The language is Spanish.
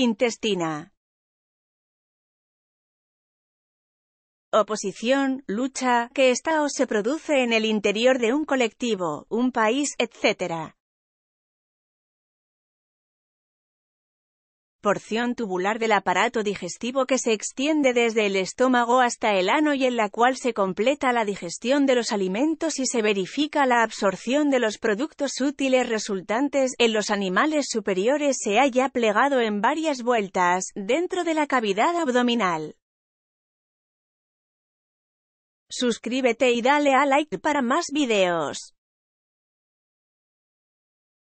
Intestina. Oposición, lucha, que está o se produce en el interior de un colectivo, un país, etc. porción tubular del aparato digestivo que se extiende desde el estómago hasta el ano y en la cual se completa la digestión de los alimentos y se verifica la absorción de los productos útiles resultantes. En los animales superiores se haya plegado en varias vueltas, dentro de la cavidad abdominal. Suscríbete y dale a like para más videos.